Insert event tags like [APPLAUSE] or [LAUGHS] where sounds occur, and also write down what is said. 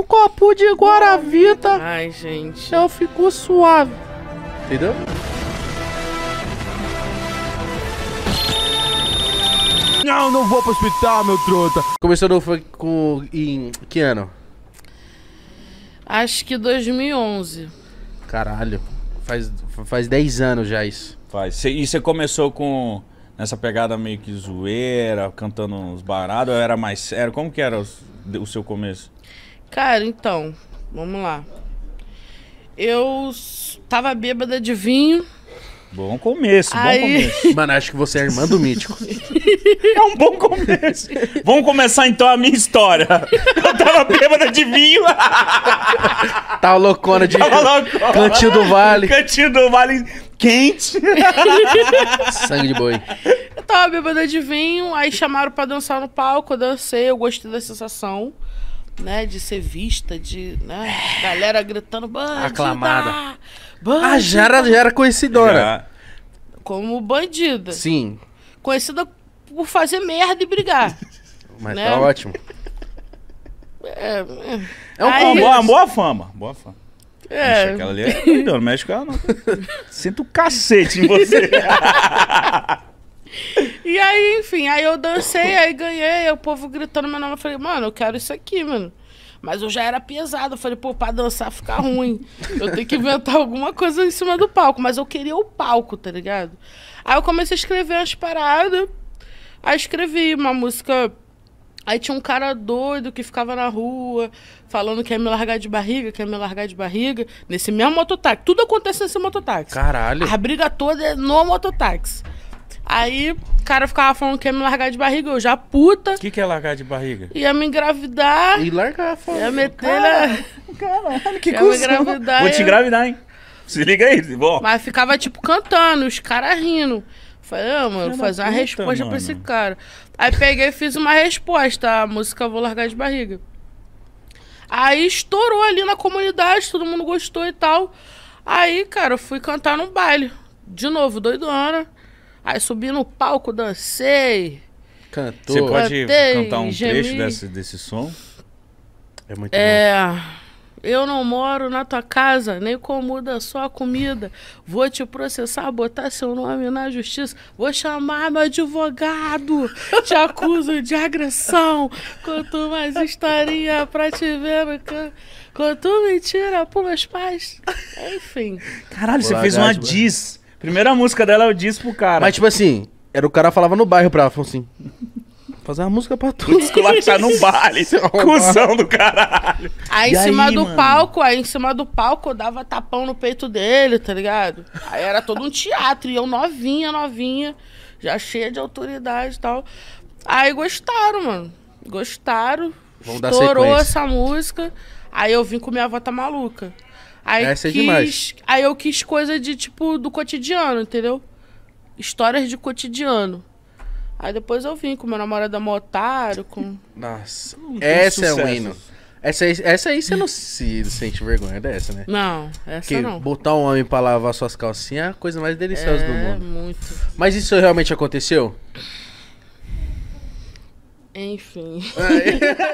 um copo de Guaravita. Ai, gente. Eu fico suave. Entendeu? Não, não vou pro hospital, meu trota. Começou foi com em que ano? Acho que 2011. Caralho. Faz faz 10 anos já isso. Faz. E você começou com nessa pegada meio que zoeira, cantando uns barados, era mais sério? Como que era o seu começo? Cara, então, vamos lá. Eu tava bêbada de vinho. Bom começo, Aí... bom começo. [LAUGHS] Mano, acho que você é irmã do Mítico. [LAUGHS] é um bom começo. Vamos começar então a minha história. Eu tava bêbada de vinho. tava tá loucona de tava loucona. Cantinho do Vale. Cantinho do Vale quente. Sangue de boi. Eu tava bêbada de vinho, aí chamaram pra dançar no palco, eu dancei, eu gostei da sensação né, de ser vista, de, né, galera gritando bandida. Ah, Aclamada. Bandida. A ah, Jara já era conhecida Como bandida. Sim. Conhecida por fazer merda e brigar. [LAUGHS] Mas né? tá ótimo. É, é um Aí, é. boa, boa fama. Boa fama. É. Deixa aquela ali é doidona, mexe com ela não. Sinto o cacete em você. [LAUGHS] enfim, aí eu dancei, aí ganhei, aí o povo gritando meu nome. Eu falei, mano, eu quero isso aqui, mano. Mas eu já era pesado. Eu falei, pô, pra dançar fica ruim. Eu tenho que inventar alguma coisa em cima do palco. Mas eu queria o palco, tá ligado? Aí eu comecei a escrever umas paradas. Aí escrevi uma música. Aí tinha um cara doido que ficava na rua falando que ia me largar de barriga, que ia me largar de barriga, nesse mesmo mototáxi. Tudo acontece nesse mototáxi. Caralho. A briga toda é no mototáxi. Aí o cara ficava falando que ia me largar de barriga, eu já puta. O que, que é largar de barriga? Ia me engravidar. E largar, foda. Ia meter. na... caralho que coisa. Vou te engravidar, hein? Se liga aí, bom. Mas ficava, tipo, cantando, os caras rindo. Falei, ah, mano, vou fazer uma puta, resposta mano. pra esse cara. Aí peguei e fiz uma resposta. A ah, música Vou Largar de Barriga. Aí estourou ali na comunidade, todo mundo gostou e tal. Aí, cara, eu fui cantar num baile. De novo, doidona. Aí subi no palco, dancei. Cantou. Você pode Cantei, cantar um gemi. trecho desse, desse som? É muito é... Bom. Eu não moro na tua casa, nem comuda só a comida. Vou te processar, botar seu nome na justiça. Vou chamar meu advogado. Te acuso de agressão. Quanto mais historinha pra te ver no canto. Quanto mentira pros meus pais. Enfim. Caralho, você fez uma diz. Primeira música dela eu é disse pro cara. Mas, tipo assim, era o cara falava no bairro pra ela, falou assim. Fazer uma música pra tu. Esculachar tá [LAUGHS] num baile. É cuzão do caralho. Aí em cima aí, do mano? palco, aí em cima do palco eu dava tapão no peito dele, tá ligado? Aí era todo um teatro, e eu novinha, novinha, já cheia de autoridade e tal. Aí gostaram, mano. Gostaram. Vamos estourou essa música. Aí eu vim com minha avó tá maluca. Aí Essa é quis, é demais. Aí eu quis coisa de, tipo, do cotidiano, entendeu? Histórias de cotidiano. Aí depois eu vim com meu namorado motário, com... Nossa, essa é o hino. Essa, essa aí você não se sente vergonha dessa, né? Não, essa Porque não. botar um homem pra lavar suas calcinhas é a coisa mais deliciosa é, do mundo. muito. Mas isso realmente aconteceu? Enfim. [LAUGHS] É.